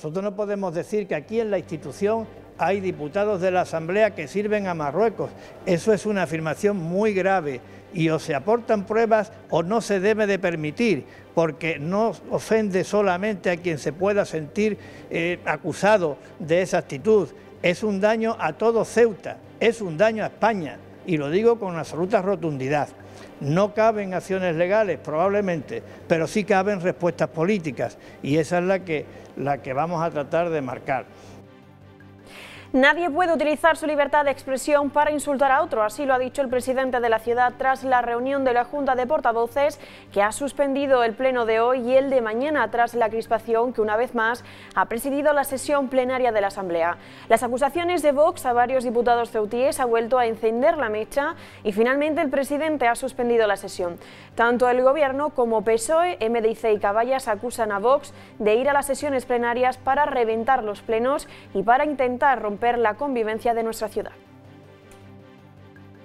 Nosotros no podemos decir que aquí en la institución hay diputados de la Asamblea que sirven a Marruecos. Eso es una afirmación muy grave y o se aportan pruebas o no se debe de permitir, porque no ofende solamente a quien se pueda sentir eh, acusado de esa actitud. Es un daño a todo Ceuta, es un daño a España y lo digo con absoluta rotundidad. No caben acciones legales, probablemente, pero sí caben respuestas políticas y esa es la que, la que vamos a tratar de marcar. Nadie puede utilizar su libertad de expresión para insultar a otro, así lo ha dicho el presidente de la ciudad tras la reunión de la Junta de Portavoces, que ha suspendido el pleno de hoy y el de mañana tras la crispación que una vez más ha presidido la sesión plenaria de la Asamblea. Las acusaciones de Vox a varios diputados ceutíes ha vuelto a encender la mecha y finalmente el presidente ha suspendido la sesión. Tanto el gobierno como PSOE, MDC y Caballas acusan a Vox de ir a las sesiones plenarias para reventar los plenos y para intentar romper la convivencia de nuestra ciudad.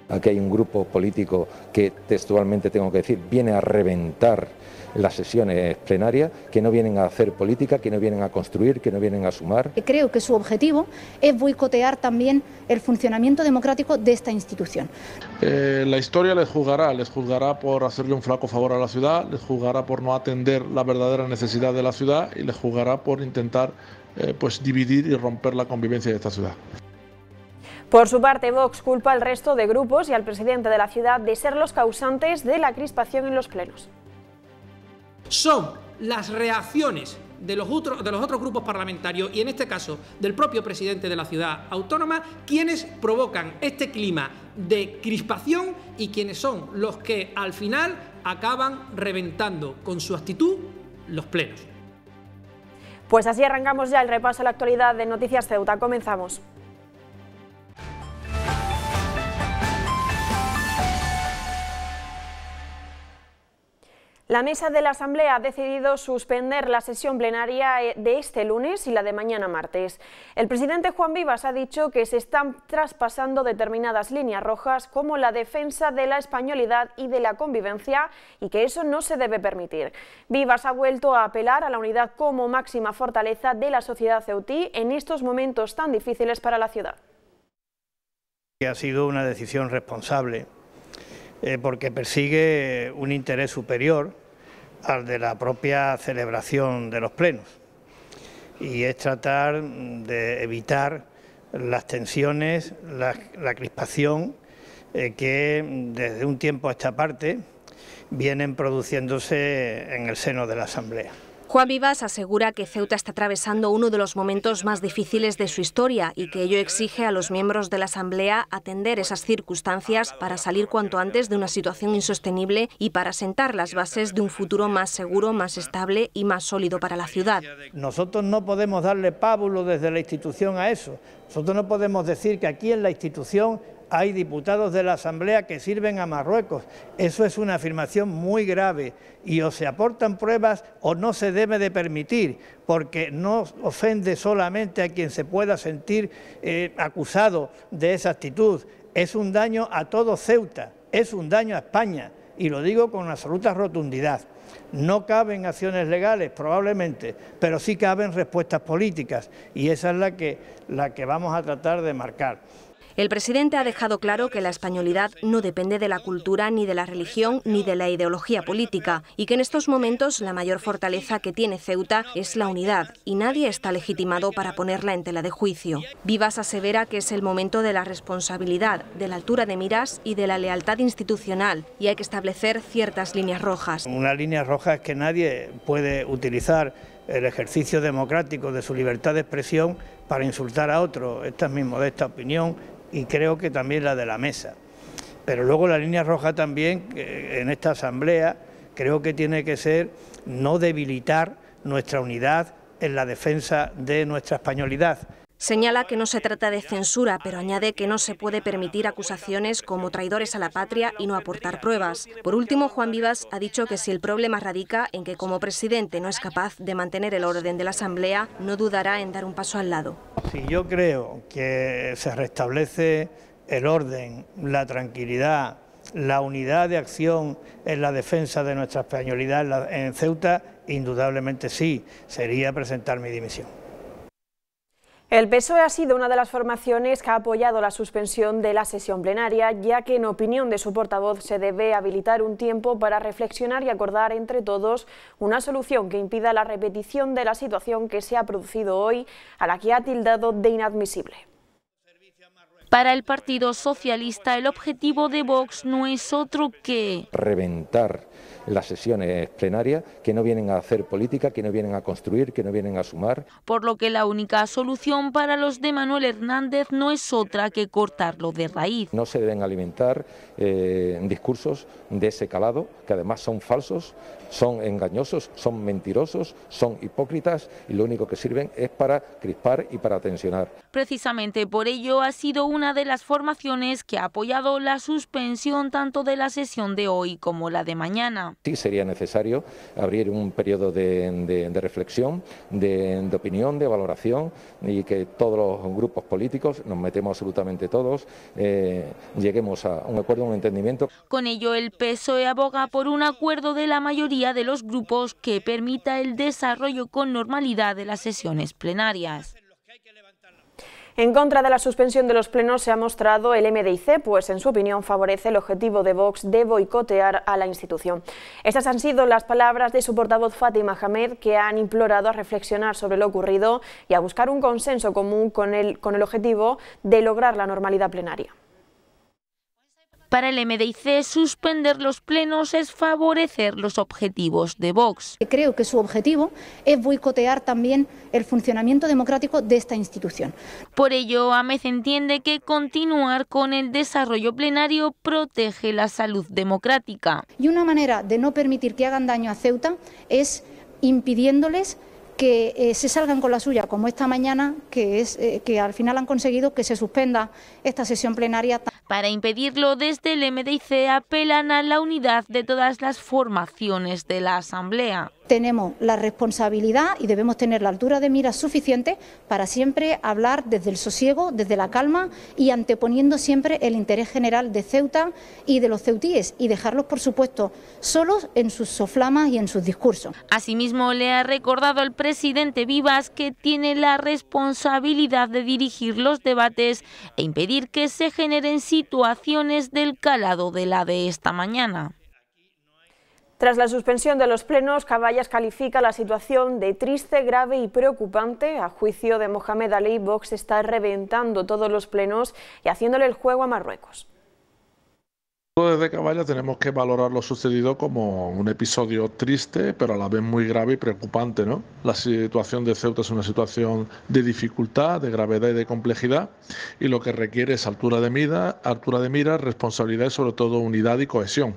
Aquí hay un grupo político que textualmente tengo que decir viene a reventar las sesiones plenarias, que no vienen a hacer política, que no vienen a construir, que no vienen a sumar. Creo que su objetivo es boicotear también el funcionamiento democrático de esta institución. Eh, la historia les juzgará, les juzgará por hacerle un flaco favor a la ciudad, les juzgará por no atender la verdadera necesidad de la ciudad y les juzgará por intentar eh, pues dividir y romper la convivencia de esta ciudad. Por su parte, Vox culpa al resto de grupos y al presidente de la ciudad de ser los causantes de la crispación en los plenos. Son las reacciones de los, de los otros grupos parlamentarios y en este caso del propio presidente de la ciudad autónoma quienes provocan este clima de crispación y quienes son los que al final acaban reventando con su actitud los plenos. Pues así arrancamos ya el repaso a la actualidad de Noticias Ceuta. Comenzamos. La mesa de la Asamblea ha decidido suspender la sesión plenaria eh, de este lunes y la de mañana martes. El presidente Juan Vivas ha dicho que se están traspasando determinadas líneas rojas como la defensa de la españolidad y de la convivencia y que eso no se debe permitir. Vivas ha vuelto a apelar a la unidad como máxima fortaleza de la sociedad ceutí en estos momentos tan difíciles para la ciudad. Ha sido una decisión responsable eh, porque persigue un interés superior al de la propia celebración de los plenos y es tratar de evitar las tensiones, la, crispación eh, que desde un tiempo a esta parte vienen produciéndose en el seno de la Asamblea. Juan Vivas asegura que Ceuta está atravesando uno de los momentos más difíciles de su historia y que ello exige a los miembros de la Asamblea atender esas circunstancias para salir cuanto antes de una situación insostenible y para sentar las bases de un futuro más seguro, más estable y más sólido para la ciudad. Nosotros no podemos darle pábulo desde la institución a eso. Nosotros no podemos decir que aquí en la institución hay diputados de la Asamblea que sirven a Marruecos. Eso es una afirmación muy grave y o se aportan pruebas o no se debe de permitir, porque no ofende solamente a quien se pueda sentir eh, acusado de esa actitud, es un daño a todo Ceuta, es un daño a España y lo digo con absoluta rotundidad. No caben acciones legales, probablemente, pero sí caben respuestas políticas y esa es la que, vamos a tratar de marcar. El presidente ha dejado claro que la españolidad no depende de la cultura, ni de la religión, ni de la ideología política, y que en estos momentos la mayor fortaleza que tiene Ceuta es la unidad, y nadie está legitimado para ponerla en tela de juicio. Vivas asevera que es el momento de la responsabilidad, de la altura de miras y de la lealtad institucional, y hay que establecer ciertas líneas rojas. Una línea roja es que nadie puede utilizar el ejercicio democrático de su libertad de expresión para insultar a otro. Esta es mi modesta opinión y creo que también la de la mesa. Pero luego la línea roja también en esta asamblea creo que tiene que ser no debilitar nuestra unidad en la defensa de nuestra españolidad, Señala que no se trata de censura, pero añade que no se puede permitir acusaciones como traidores a la patria y no aportar pruebas. Por último, Juan Vivas ha dicho que si el problema radica en que como presidente no es capaz de mantener el orden de la Asamblea, no dudará en dar un paso al lado. Si yo creo que se restablece el orden, la tranquilidad, la unidad de acción en la defensa de nuestra españolidad en, en Ceuta, indudablemente sí, sería presentar mi dimisión. El PSOE ha sido una de las formaciones que ha apoyado la suspensión de la sesión plenaria, ya que en opinión de su portavoz se debe habilitar un tiempo para reflexionar y acordar entre todos una solución que impida la repetición de la situación que se ha producido hoy, a la que ha tildado de inadmisible. Para el Partido Socialista el objetivo de Vox no es otro que... Reventar las sesiones plenarias, que no vienen a hacer política, que no vienen a construir, que no vienen a sumar. Por lo que la única solución para los de Manuel Hernández no es otra que cortarlo de raíz. No se deben alimentar eh, discursos de ese calado, que además son falsos, son engañosos, son mentirosos, son hipócritas y lo único que sirven es para crispar y para tensionar. Precisamente por ello ha sido una de las formaciones que ha apoyado la suspensión tanto de la sesión de hoy como la de mañana. Sí sería necesario abrir un periodo de, reflexión, de, opinión, de valoración y que todos los grupos políticos, nos metemos absolutamente todos, eh, lleguemos a un acuerdo, a un entendimiento. Con ello, el PSOE aboga por un acuerdo de la mayoría de los grupos que permita el desarrollo con normalidad de las sesiones plenarias. En contra de la suspensión de los plenos se ha mostrado el MDIC, pues en su opinión favorece el objetivo de Vox de boicotear a la institución. Estas han sido las palabras de su portavoz Fátima Hamed, que han implorado a reflexionar sobre lo ocurrido y a buscar un consenso común con el objetivo de lograr la normalidad plenaria. Para el MDIC, suspender los plenos es favorecer los objetivos de Vox. Creo que su objetivo es boicotear también el funcionamiento democrático de esta institución. Por ello, AMEZ entiende que continuar con el desarrollo plenario protege la salud democrática. Y una manera de no permitir que hagan daño a Ceuta es impidiéndoles que eh, se salgan con la suya, como esta mañana, que, es, eh, que al final han conseguido que se suspenda esta sesión plenaria. Para impedirlo, desde el MDIC apelan a la unidad de todas las formaciones de la Asamblea tenemos la responsabilidad y debemos tener la altura de mira suficiente para siempre hablar desde el sosiego, desde la calma y anteponiendo siempre el interés general de Ceuta y de los ceutíes y dejarlos, por supuesto, solos en sus soflamas y en sus discursos. Asimismo, le ha recordado el presidente Vivas que tiene la responsabilidad de dirigir los debates e impedir que se generen situaciones del calado de la de esta mañana. Tras la suspensión de los plenos, Caballas califica la situación de triste, grave y preocupante. A juicio de Mohamed Ali, Vox está reventando todos los plenos y haciéndole el juego a Marruecos. Desde Caballas tenemos que valorar lo sucedido como un episodio triste, pero a la vez muy grave y preocupante. La situación de Ceuta es una situación de dificultad, de gravedad y de complejidad, y lo que requiere es altura de mira, altura de mira responsabilidad y sobre todo unidad y cohesión.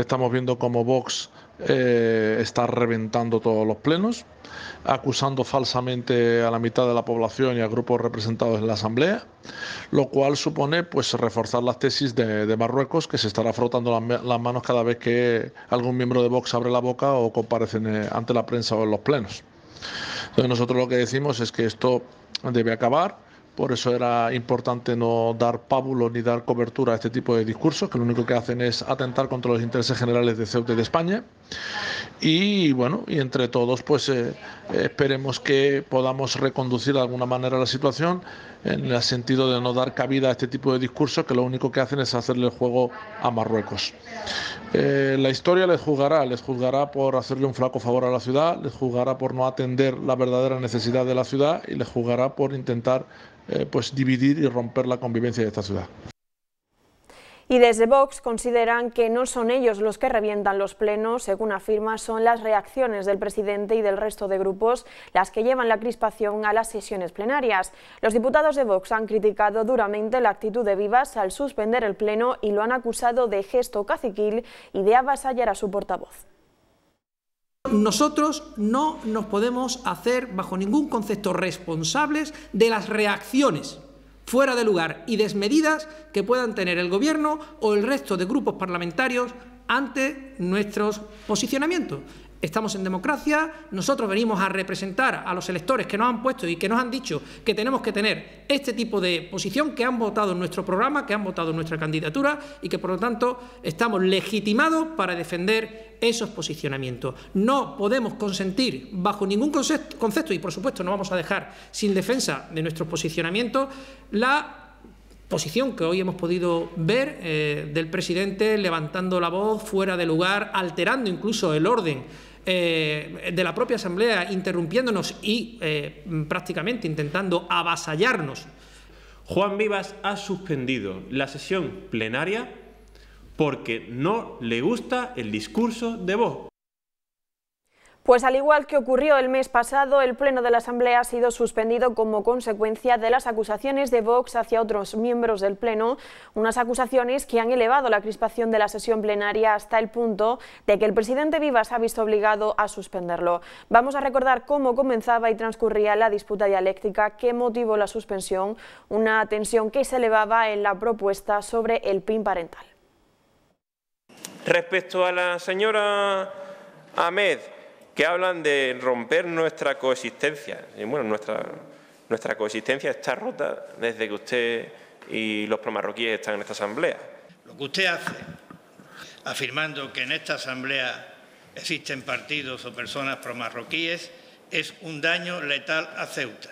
Estamos viendo cómo Vox eh, está reventando todos los plenos, acusando falsamente a la mitad de la población y a grupos representados en la Asamblea, lo cual supone pues reforzar las tesis de, Marruecos, que se estará frotando las, las, manos cada vez que algún miembro de Vox abre la boca o comparece eh, ante la prensa o en los plenos. Entonces nosotros lo que decimos es que esto debe acabar por eso era importante no dar pábulo ni dar cobertura a este tipo de discursos, que lo único que hacen es atentar contra los intereses generales de Ceuta y de España. Y bueno, y entre todos, pues eh, eh, esperemos que podamos reconducir de alguna manera la situación en el sentido de no dar cabida a este tipo de discursos que lo único que hacen es hacerle juego a Marruecos. Eh, la historia les jugará, les juzgará por hacerle un flaco favor a la ciudad, les jugará por no atender la verdadera necesidad de la ciudad y les jugará por intentar eh, pues dividir y romper la convivencia de esta ciudad. Y desde Vox consideran que no son ellos los que revientan los plenos, según afirma, son las reacciones del presidente y del resto de grupos las que llevan la crispación a las sesiones plenarias. Los diputados de Vox han criticado duramente la actitud de Vivas al suspender el pleno y lo han acusado de gesto caciquil y de avasallar a su portavoz. Nosotros no nos podemos hacer bajo ningún concepto responsables de las reacciones fuera de lugar y desmedidas que puedan tener el Gobierno o el resto de grupos parlamentarios ante nuestros posicionamientos. Estamos en democracia, nosotros venimos a representar a los electores que nos han puesto y que nos han dicho que tenemos que tener este tipo de posición, que han votado en nuestro programa, que han votado en nuestra candidatura y que por lo tanto estamos legitimados para defender esos posicionamientos. No podemos consentir bajo ningún concepto, y por supuesto no vamos a dejar sin defensa de nuestros posicionamientos, la posición que hoy hemos podido ver eh, del presidente levantando la voz fuera de lugar, alterando incluso el orden eh, de la propia Asamblea interrumpiéndonos y eh, prácticamente intentando avasallarnos. Juan Vivas ha suspendido la sesión plenaria porque no le gusta el discurso de voz. Pues al igual que ocurrió el mes pasado, el Pleno de la Asamblea ha sido suspendido como consecuencia de las acusaciones de Vox hacia otros miembros del Pleno, unas acusaciones que han elevado la crispación de la sesión plenaria hasta el punto de que el presidente Vivas ha visto obligado a suspenderlo. Vamos a recordar cómo comenzaba y transcurría la disputa dialéctica que motivó la suspensión, una tensión que se elevaba en la propuesta sobre el PIN parental. Respecto a la señora Ahmed, que hablan de romper nuestra coexistencia. Y bueno, nuestra, nuestra coexistencia está rota desde que usted y los promarroquíes están en esta asamblea. Lo que usted hace, afirmando que en esta asamblea existen partidos o personas promarroquíes, es un daño letal a Ceuta.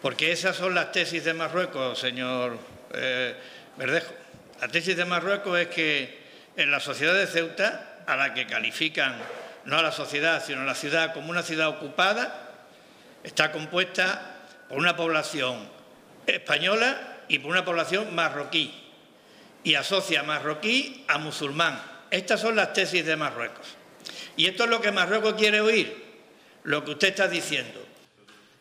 Porque esas son las tesis de Marruecos, señor eh, Verdejo. La tesis de Marruecos es que en la sociedad de Ceuta, a la que califican no a la sociedad, sino a la ciudad como una ciudad ocupada, está compuesta por una población española y por una población marroquí. Y asocia marroquí a musulmán. Estas son las tesis de Marruecos. Y esto es lo que Marruecos quiere oír, lo que usted está diciendo.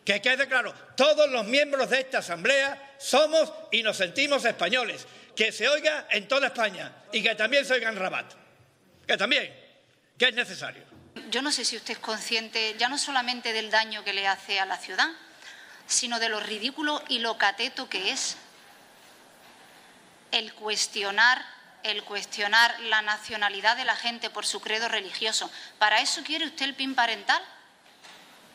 Que quede claro, todos los miembros de esta Asamblea somos y nos sentimos españoles. Que se oiga en toda España y que también se oigan en Rabat. Que también, que es necesario. Yo no sé si usted es consciente ya no solamente del daño que le hace a la ciudad, sino de lo ridículo y lo cateto que es el cuestionar el cuestionar la nacionalidad de la gente por su credo religioso. ¿Para eso quiere usted el PIN parental?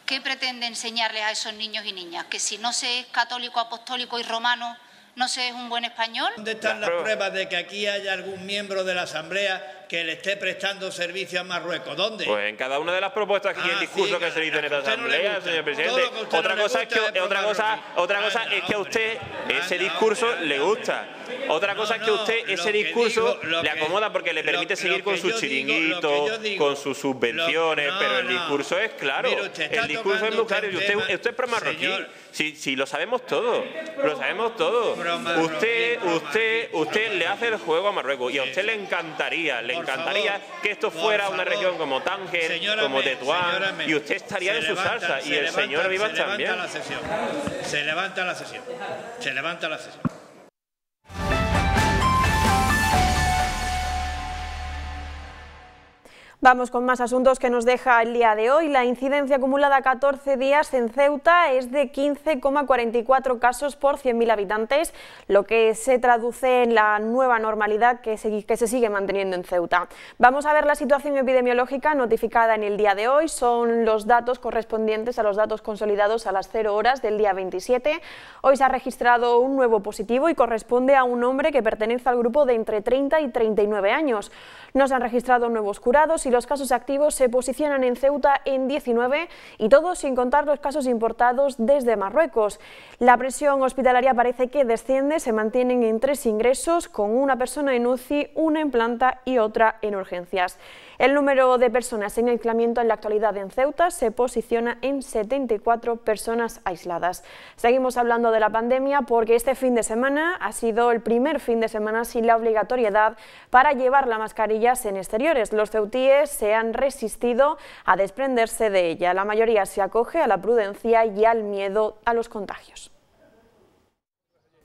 ¿Qué pretende enseñarle a esos niños y niñas? ¿Que si no se es católico, apostólico y romano, no se es un buen español? ¿Dónde están las pruebas de que aquí haya algún miembro de la Asamblea que le esté prestando servicio a Marruecos. ¿Dónde? Pues en cada una de las propuestas y ah, el discurso que se dice en esta asamblea, señor presidente. Otra, cosa es que, ah, otra cosa, otra cosa es que a usted ese discurso le gusta. Otra cosa es que a usted ese discurso le acomoda porque le permite seguir con sus chiringuitos, con sus subvenciones, pero el discurso es claro. el discurso es muy claro. Y usted, es pro-marroquí. Si, si, lo sabemos todo, lo sabemos todo. Usted, usted, usted le hace el juego a Marruecos y a usted le encantaría, me encantaría que esto fuera una región como Tánger, como Tetuán, y usted estaría en su salsa, y el señor Vivas también. La sesión, se levanta la sesión, se levanta la sesión. Vamos con más asuntos que nos deja el día de hoy. La incidencia acumulada 14 días en Ceuta es de 15,44 casos por 100.000 habitantes, lo que se traduce en la nueva normalidad que se, que se sigue manteniendo en Ceuta. Vamos a ver la situación epidemiológica notificada en el día de hoy. Son los datos correspondientes a los datos consolidados a las 0 horas del día 27. Hoy se ha registrado un nuevo positivo y corresponde a un hombre que pertenece al grupo de entre 30 y 39 años. ...nos han registrado nuevos curados y los casos activos se posicionan en Ceuta en 19 y todos sin contar los casos importados desde Marruecos. La presión hospitalaria parece que desciende, se mantienen en tres ingresos con una persona en UCI, una en planta y otra en urgencias. El número de personas en aislamiento en la actualidad en Ceuta se posiciona en 74 personas aisladas. Seguimos hablando de la pandemia porque este fin de semana ha sido el primer fin de semana sin la obligatoriedad para llevar las mascarillas en exteriores. Los ceutíes se han resistido a desprenderse de ella. La mayoría se acoge a la prudencia y al miedo a los contagios.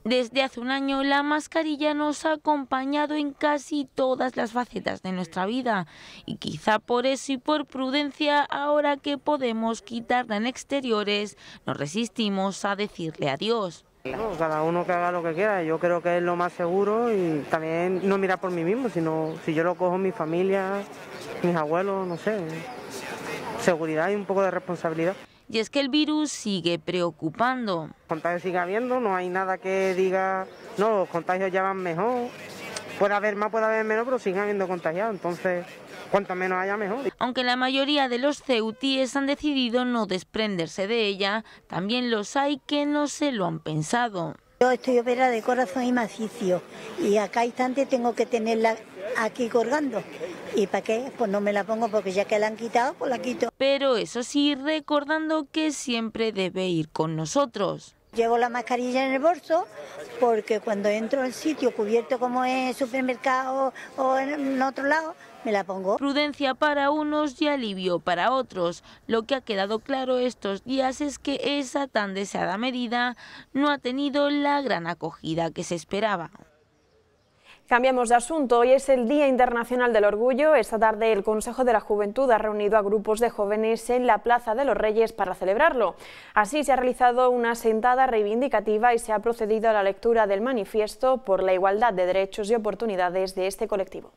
Desde hace un año la mascarilla nos ha acompañado en casi todas las facetas de nuestra vida y quizá por eso y por prudencia ahora que podemos quitarla en exteriores nos resistimos a decirle adiós cada uno que haga lo que quiera, yo creo que es lo más seguro y también no mirar por mí mismo, sino si yo lo cojo mi familia, mis abuelos, no sé, seguridad y un poco de responsabilidad. Y es que el virus sigue preocupando. Contagios sigue habiendo, no hay nada que diga, no, los contagios ya van mejor, puede haber más, puede haber menos, pero siguen habiendo contagiados, entonces cuanto menos haya mejor. Aunque la mayoría de los ceutíes han decidido no desprenderse de ella, también los hay que no se lo han pensado. Yo estoy operada de corazón y macicio y a cada instante tengo que tenerla aquí colgando. ¿Y para qué? Pues no me la pongo porque ya que la han quitado, pues la quito. Pero eso sí, recordando que siempre debe ir con nosotros. Llevo la mascarilla en el bolso porque cuando entro al sitio cubierto como es supermercado o en otro lado, me la pongo. Prudencia para unos y alivio para otros. Lo que ha quedado claro estos días es que esa tan deseada medida no ha tenido la gran acogida que se esperaba. Cambiamos de asunto. Hoy es el Día Internacional del Orgullo. Esta tarde el Consejo de la Juventud ha reunido a grupos de jóvenes en la Plaza de los Reyes para celebrarlo. Así se ha realizado una sentada reivindicativa y se ha procedido a la lectura del manifiesto por la igualdad de derechos y oportunidades de este colectivo.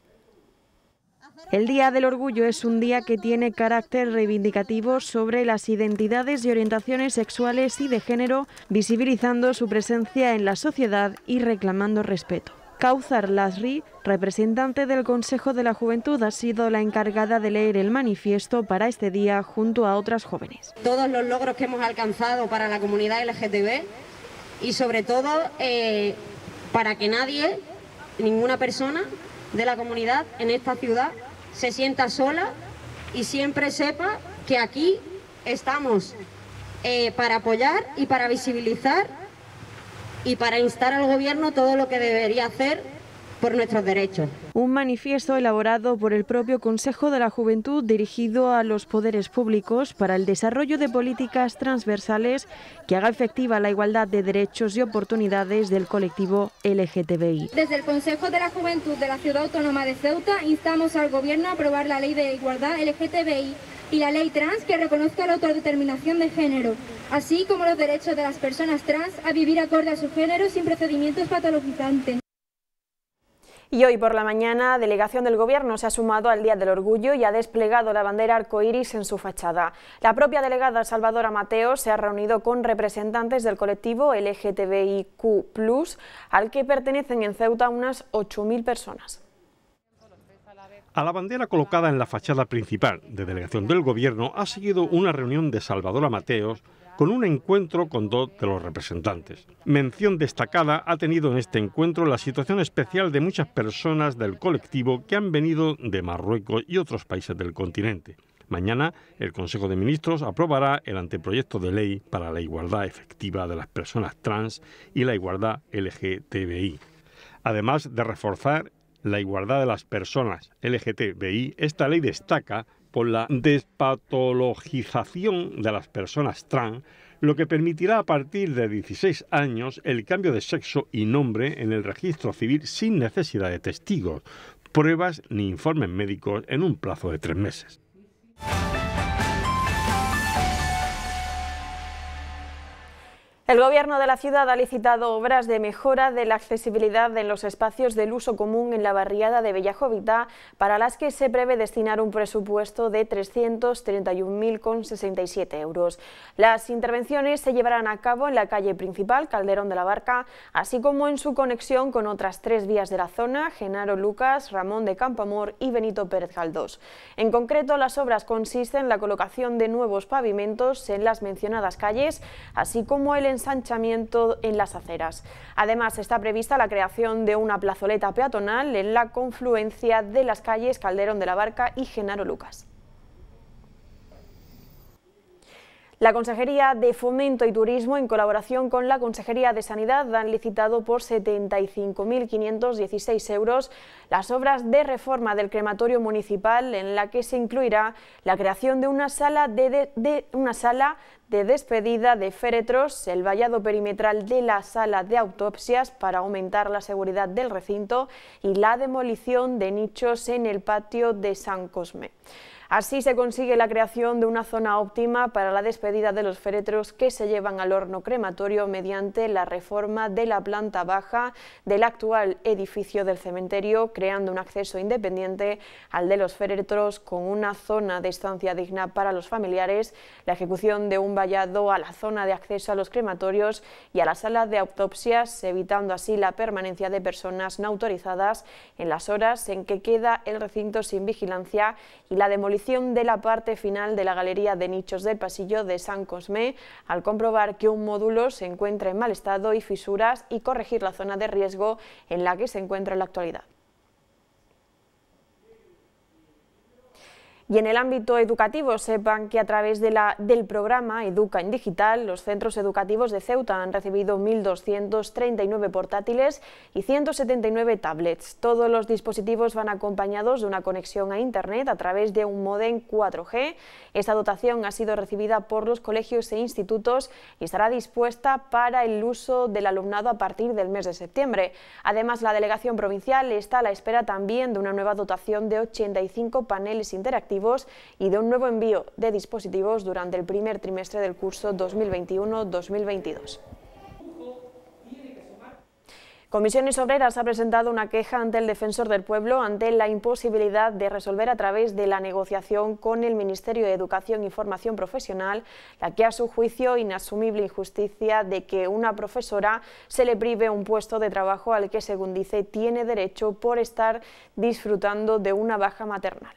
El Día del Orgullo es un día que tiene carácter reivindicativo sobre las identidades y orientaciones sexuales y de género, visibilizando su presencia en la sociedad y reclamando respeto. Kauzar Lasri, representante del Consejo de la Juventud, ha sido la encargada de leer el manifiesto para este día junto a otras jóvenes. Todos los logros que hemos alcanzado para la comunidad LGTB y sobre todo eh, para que nadie, ninguna persona de la comunidad en esta ciudad se sienta sola y siempre sepa que aquí estamos eh, para apoyar y para visibilizar y para instar al gobierno todo lo que debería hacer por nuestros derechos. Un manifiesto elaborado por el propio Consejo de la Juventud dirigido a los poderes públicos para el desarrollo de políticas transversales que haga efectiva la igualdad de derechos y oportunidades del colectivo LGTBI. Desde el Consejo de la Juventud de la Ciudad Autónoma de Ceuta instamos al Gobierno a aprobar la Ley de Igualdad LGTBI y la ley trans que reconozca la autodeterminación de género, así como los derechos de las personas trans a vivir acorde a su género sin procedimientos patologizantes. Y hoy por la mañana, delegación del Gobierno se ha sumado al Día del Orgullo y ha desplegado la bandera arcoíris en su fachada. La propia delegada Salvadora Mateos se ha reunido con representantes del colectivo LGTBIQ+, al que pertenecen en Ceuta unas 8.000 personas. A la bandera colocada en la fachada principal de delegación del Gobierno ha seguido una reunión de Salvador Mateos con un encuentro con dos de los representantes. Mención destacada ha tenido en este encuentro la situación especial de muchas personas del colectivo que han venido de Marruecos y otros países del continente. Mañana el Consejo de Ministros aprobará el anteproyecto de ley para la igualdad efectiva de las personas trans y la igualdad LGTBI. Además de reforzar la igualdad de las personas LGTBI, esta ley destaca por la despatologización de las personas trans, lo que permitirá a partir de 16 años el cambio de sexo y nombre en el registro civil sin necesidad de testigos, pruebas ni informes médicos en un plazo de tres meses. El Gobierno de la ciudad ha licitado obras de mejora de la accesibilidad en los espacios del uso común en la barriada de Bellajovita, para las que se prevé destinar un presupuesto de 331.067 euros. Las intervenciones se llevarán a cabo en la calle principal, Calderón de la Barca, así como en su conexión con otras tres vías de la zona, Genaro Lucas, Ramón de Campamor y Benito Pérez Galdós. En concreto, las obras consisten en la colocación de nuevos pavimentos en las mencionadas calles, así como el ensanchamiento en las aceras. Además, está prevista la creación de una plazoleta peatonal en la confluencia de las calles Calderón de la Barca y Genaro Lucas. La Consejería de Fomento y Turismo, en colaboración con la Consejería de Sanidad, han licitado por 75.516 euros las obras de reforma del crematorio municipal, en la que se incluirá la creación de una sala de, de una sala de despedida de féretros, el vallado perimetral de la sala de autopsias para aumentar la seguridad del recinto y la demolición de nichos en el patio de San Cosme. Así se consigue la creación de una zona óptima para la despedida de los féretros que se llevan al horno crematorio mediante la reforma de la planta baja del actual edificio del cementerio, creando un acceso independiente al de los féretros con una zona de estancia digna para los familiares, la ejecución de un vallado a la zona de acceso a los crematorios y a la sala de autopsias, evitando así la permanencia de personas no autorizadas en las horas en que queda el recinto sin vigilancia y la demolición de la parte final de la galería de nichos del pasillo de San Cosme al comprobar que un módulo se encuentra en mal estado y fisuras y corregir la zona de riesgo en la que se encuentra en la actualidad. Y en el ámbito educativo, sepan que a través de la, del programa Educa en Digital, los centros educativos de Ceuta han recibido 1.239 portátiles y 179 tablets. Todos los dispositivos van acompañados de una conexión a Internet a través de un modem 4G. Esta dotación ha sido recibida por los colegios e institutos y estará dispuesta para el uso del alumnado a partir del mes de septiembre. Además, la delegación provincial está a la espera también de una nueva dotación de 85 paneles interactivos y de un nuevo envío de dispositivos durante el primer trimestre del curso 2021-2022. Comisiones Obreras ha presentado una queja ante el defensor del pueblo ante la imposibilidad de resolver a través de la negociación con el Ministerio de Educación y Formación Profesional la que a su juicio inasumible injusticia de que una profesora se le prive un puesto de trabajo al que según dice tiene derecho por estar disfrutando de una baja maternal.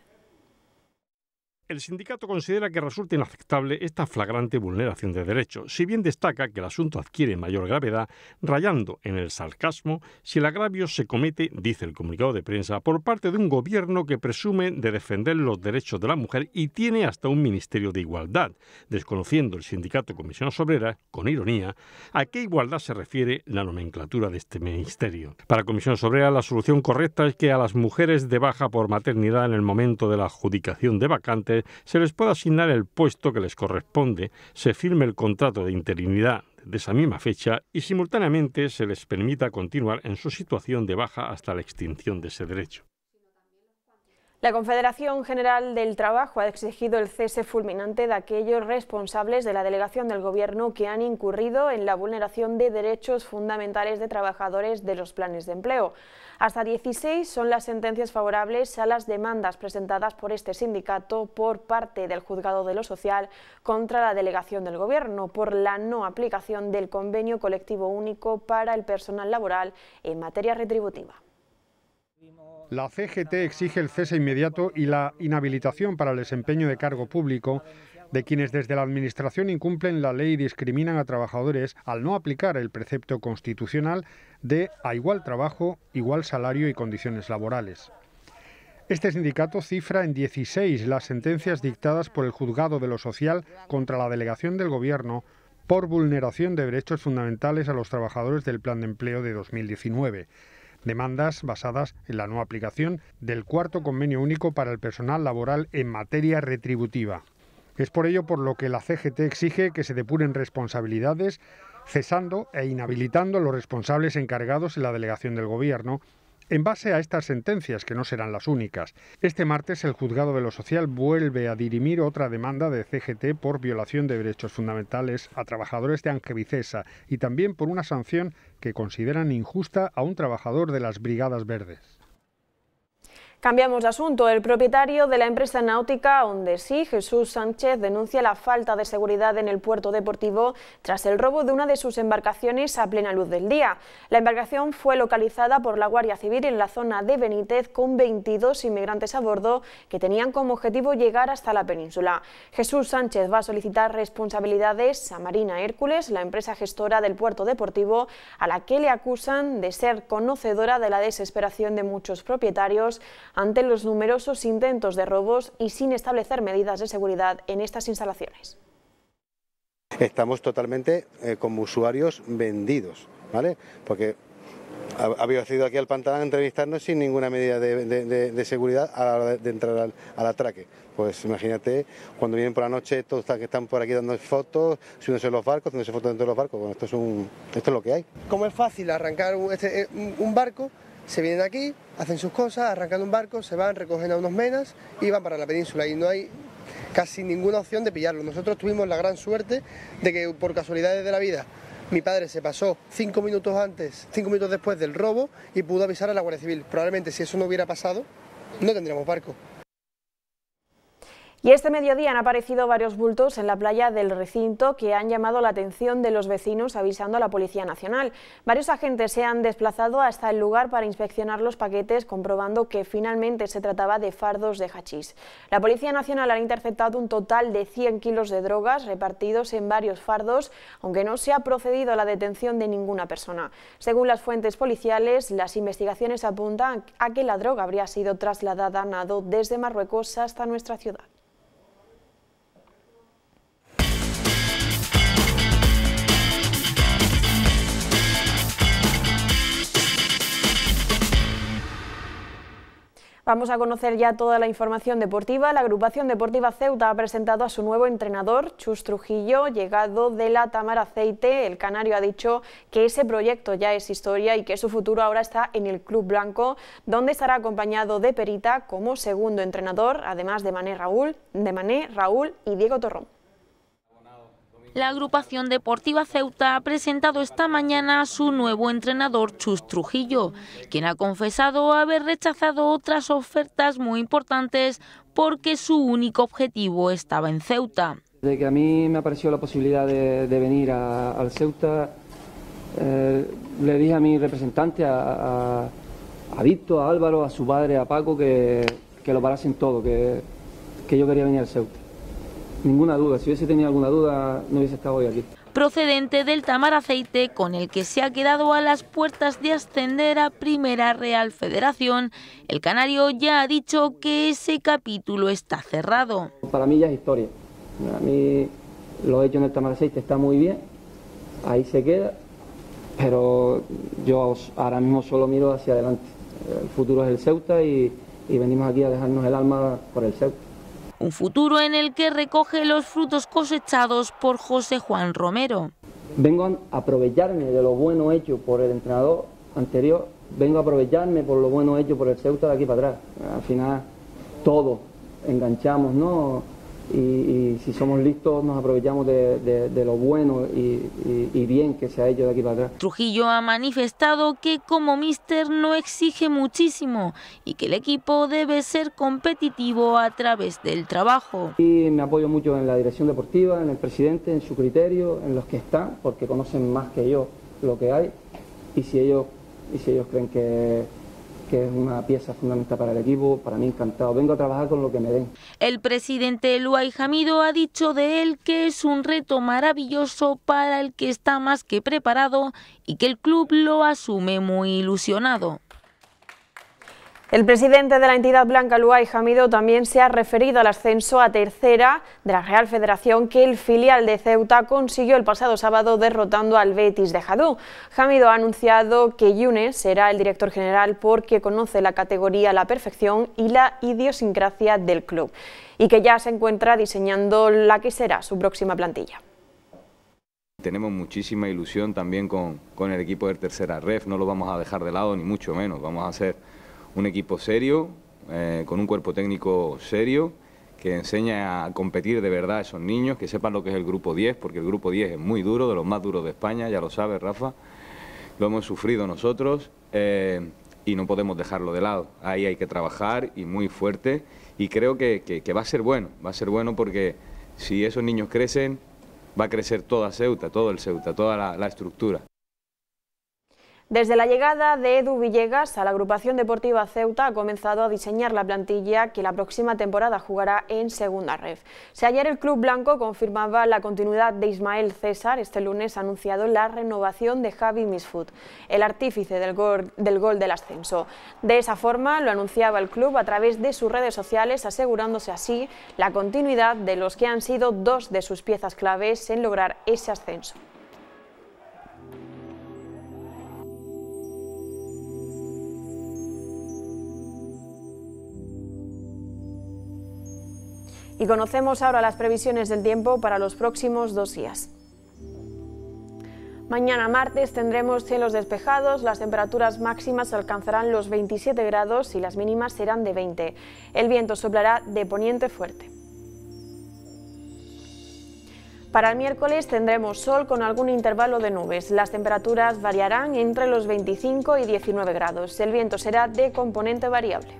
El sindicato considera que resulta inaceptable esta flagrante vulneración de derechos, si bien destaca que el asunto adquiere mayor gravedad, rayando en el sarcasmo si el agravio se comete, dice el comunicado de prensa, por parte de un gobierno que presume de defender los derechos de la mujer y tiene hasta un Ministerio de Igualdad, desconociendo el sindicato Comisión Obrera, con ironía, a qué igualdad se refiere la nomenclatura de este ministerio. Para Comisión Obrera, la solución correcta es que a las mujeres de baja por maternidad en el momento de la adjudicación de vacantes se les puede asignar el puesto que les corresponde, se firme el contrato de interinidad de esa misma fecha y simultáneamente se les permita continuar en su situación de baja hasta la extinción de ese derecho. La Confederación General del Trabajo ha exigido el cese fulminante de aquellos responsables de la delegación del Gobierno que han incurrido en la vulneración de derechos fundamentales de trabajadores de los planes de empleo. Hasta 16 son las sentencias favorables a las demandas presentadas por este sindicato por parte del Juzgado de lo Social contra la delegación del Gobierno por la no aplicación del Convenio Colectivo Único para el Personal Laboral en materia retributiva. La CGT exige el cese inmediato y la inhabilitación para el desempeño de cargo público de quienes desde la Administración incumplen la ley y discriminan a trabajadores al no aplicar el precepto constitucional de a igual trabajo, igual salario y condiciones laborales. Este sindicato cifra en 16 las sentencias dictadas por el Juzgado de lo Social contra la delegación del Gobierno por vulneración de derechos fundamentales a los trabajadores del Plan de Empleo de 2019 demandas basadas en la no aplicación del cuarto convenio único para el personal laboral en materia retributiva. Es por ello por lo que la CGT exige que se depuren responsabilidades, cesando e inhabilitando a los responsables encargados en la delegación del Gobierno en base a estas sentencias, que no serán las únicas, este martes el juzgado de lo social vuelve a dirimir otra demanda de CGT por violación de derechos fundamentales a trabajadores de Angevicesa y también por una sanción que consideran injusta a un trabajador de las Brigadas Verdes. Cambiamos de asunto. El propietario de la empresa náutica Ondesí, Jesús Sánchez, denuncia la falta de seguridad en el puerto deportivo tras el robo de una de sus embarcaciones a plena luz del día. La embarcación fue localizada por la Guardia Civil en la zona de Benítez con 22 inmigrantes a bordo que tenían como objetivo llegar hasta la península. Jesús Sánchez va a solicitar responsabilidades a Marina Hércules, la empresa gestora del puerto deportivo, a la que le acusan de ser conocedora de la desesperación de muchos propietarios ante los numerosos intentos de robos y sin establecer medidas de seguridad en estas instalaciones. Estamos totalmente eh, como usuarios vendidos, ¿vale? Porque había sido aquí al pantalón a entrevistarnos sin ninguna medida de, seguridad a la hora de entrar al, atraque. Pues imagínate, cuando vienen por la noche, todos están, están por aquí dando fotos, subiéndose en los barcos, haciéndose fotos dentro de los barcos. Bueno, esto es, un, esto es lo que hay. ¿Cómo es fácil arrancar este, eh, un barco, se vienen aquí, hacen sus cosas, arrancan un barco, se van, recogen a unos menas y van para la península y no hay casi ninguna opción de pillarlo. Nosotros tuvimos la gran suerte de que por casualidades de la vida mi padre se pasó cinco minutos antes, cinco minutos después del robo y pudo avisar a la Guardia Civil. Probablemente si eso no hubiera pasado, no tendríamos barco. Y este mediodía han aparecido varios bultos en la playa del recinto que han llamado la atención de los vecinos avisando a la Policía Nacional. Varios agentes se han desplazado hasta el lugar para inspeccionar los paquetes comprobando que finalmente se trataba de fardos de hachís. La Policía Nacional ha interceptado un total de 100 kilos de drogas repartidos en varios fardos, aunque no se ha procedido a la detención de ninguna persona. Según las fuentes policiales, las investigaciones apuntan a que la droga habría sido trasladada a nado desde Marruecos hasta nuestra ciudad. Vamos a conocer ya toda la información deportiva. La agrupación deportiva Ceuta ha presentado a su nuevo entrenador, Chus Trujillo, llegado de la Tamar Aceite. El canario ha dicho que ese proyecto ya es historia y que su futuro ahora está en el Club Blanco, donde estará acompañado de Perita como segundo entrenador, además de Mané Raúl, de Mané, Raúl y Diego Torrón. La agrupación deportiva Ceuta ha presentado esta mañana a su nuevo entrenador Chus Trujillo, quien ha confesado haber rechazado otras ofertas muy importantes porque su único objetivo estaba en Ceuta. Desde que a mí me apareció la posibilidad de, venir al Ceuta, eh, le dije a mi representante, a, a, a Víctor, a Álvaro, a su padre, a Paco, que, lo parasen todo, que yo quería venir al Ceuta. Ninguna duda, si hubiese tenido alguna duda no hubiese estado hoy aquí. Procedente del Tamar Aceite, con el que se ha quedado a las puertas de ascender a Primera Real Federación, el Canario ya ha dicho que ese capítulo está cerrado. Para mí ya es historia. Para mí lo hecho en el Tamar Aceite está muy bien, ahí se queda, pero yo ahora mismo solo miro hacia adelante. El futuro es el Ceuta y, y venimos aquí a dejarnos el alma por el Ceuta un futuro en el que recoge los frutos cosechados por José Juan Romero. Vengo a aprovecharme de lo bueno hecho por el entrenador anterior, vengo a aprovecharme por lo bueno hecho por el Ceuta de aquí para atrás. Al final, todo enganchamos, ¿no? y, si somos listos nos aprovechamos de, lo bueno y, bien que se ha hecho de aquí para atrás. Trujillo ha manifestado que como mister no exige muchísimo y que el equipo debe ser competitivo a través del trabajo. Y me apoyo mucho en la dirección deportiva, en el presidente, en su criterio, en los que están, porque conocen más que yo lo que hay y si ellos, y si ellos creen que que es una pieza fundamental para el equipo, para mí encantado. Vengo a trabajar con lo que me den. El presidente Luay Jamido ha dicho de él que es un reto maravilloso para el que está más que preparado y que el club lo asume muy ilusionado. El presidente de la entidad blanca, Luay Jamido, también se ha referido al ascenso a tercera de la Real Federación que el filial de Ceuta consiguió el pasado sábado derrotando al Betis de Jadú. Jamido ha anunciado que Yunes será el director general porque conoce la categoría la perfección y la idiosincrasia del club y que ya se encuentra diseñando la que será su próxima plantilla. Tenemos muchísima ilusión también con, el equipo de tercera ref, no lo vamos a dejar de lado ni mucho menos, vamos a hacer un equipo serio, eh, con un cuerpo técnico serio, que enseña a competir de verdad a esos niños, que sepan lo que es el Grupo 10, porque el Grupo 10 es muy duro, de los más duros de España, ya lo sabe Rafa, lo hemos sufrido nosotros eh, y no podemos dejarlo de lado. Ahí hay que trabajar y muy fuerte y creo que, va a ser bueno, va a ser bueno porque si esos niños crecen, va a crecer toda Ceuta, todo el Ceuta, toda la estructura. Desde la llegada de Edu Villegas a la agrupación deportiva Ceuta ha comenzado a diseñar la plantilla que la próxima temporada jugará en segunda red. Si ayer el club blanco confirmaba la continuidad de Ismael César, este lunes ha anunciado la renovación de Javi Misfoot, el artífice del gol del ascenso. De esa forma lo anunciaba el club a través de sus redes sociales, asegurándose así la continuidad de los que han sido dos de sus piezas claves en lograr ese ascenso. Y conocemos ahora las previsiones del tiempo para los próximos dos días. Mañana martes tendremos cielos despejados, las temperaturas máximas alcanzarán los 27 grados y las mínimas serán de 20. El viento soplará de poniente fuerte. Para el miércoles tendremos sol con algún intervalo de nubes. Las temperaturas variarán entre los 25 y 19 grados. El viento será de componente variable.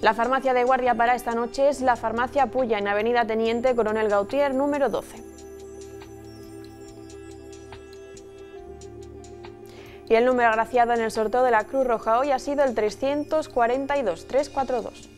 La farmacia de guardia para esta noche es la farmacia Puya en Avenida Teniente Coronel Gautier número 12. Y el número agraciado en el sorteo de la Cruz Roja hoy ha sido el 342 342.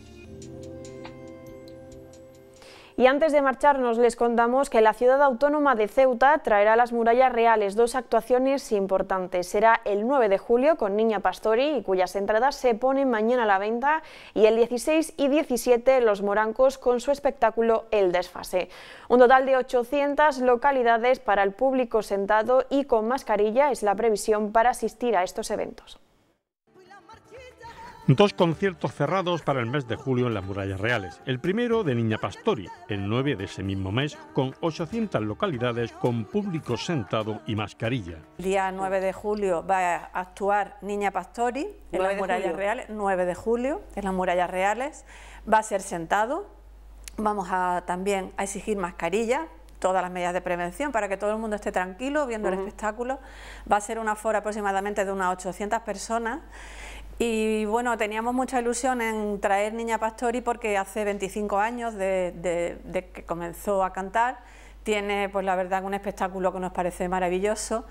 Y antes de marcharnos les contamos que la ciudad autónoma de Ceuta traerá a las murallas reales dos actuaciones importantes. Será el 9 de julio con Niña Pastori, cuyas entradas se ponen mañana a la venta, y el 16 y 17 Los Morancos con su espectáculo El Desfase. Un total de 800 localidades para el público sentado y con mascarilla es la previsión para asistir a estos eventos. Dos conciertos cerrados para el mes de julio en las murallas reales. El primero de Niña Pastori, el 9 de ese mismo mes, con 800 localidades con público sentado y mascarilla. El día 9 de julio va a actuar Niña Pastori en las murallas reales, 9 de julio en las murallas reales. Va a ser sentado. Vamos a, también a exigir mascarilla todas las medidas de prevención para que todo el mundo esté tranquilo viendo el espectáculo. Va a ser una fora aproximadamente de unas 800 personas y bueno, teníamos mucha ilusión en traer Niña Pastori porque hace 25 años de, de que comenzó a cantar tiene pues la verdad un espectáculo que nos parece maravilloso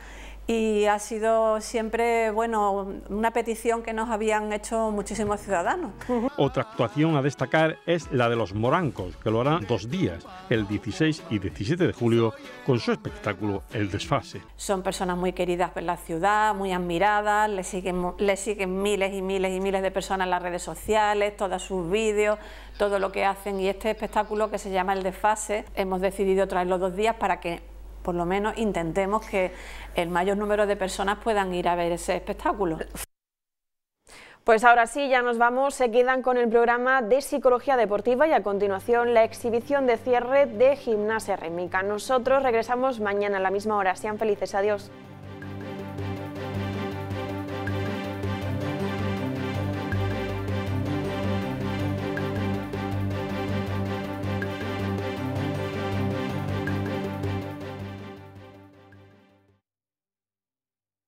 y ha sido siempre bueno, una petición que nos habían hecho muchísimos ciudadanos. Otra actuación a destacar es la de los morancos, que lo harán dos días, el 16 y 17 de julio, con su espectáculo El Desfase. Son personas muy queridas por la ciudad, muy admiradas, le siguen, le siguen miles y miles y miles de personas en las redes sociales, todos sus vídeos, todo lo que hacen y este espectáculo que se llama El Desfase, hemos decidido traerlo dos días para que por lo menos intentemos que el mayor número de personas puedan ir a ver ese espectáculo. Pues ahora sí, ya nos vamos, se quedan con el programa de Psicología Deportiva y a continuación la exhibición de cierre de Gimnasia rémica. Nosotros regresamos mañana a la misma hora. Sean felices, adiós.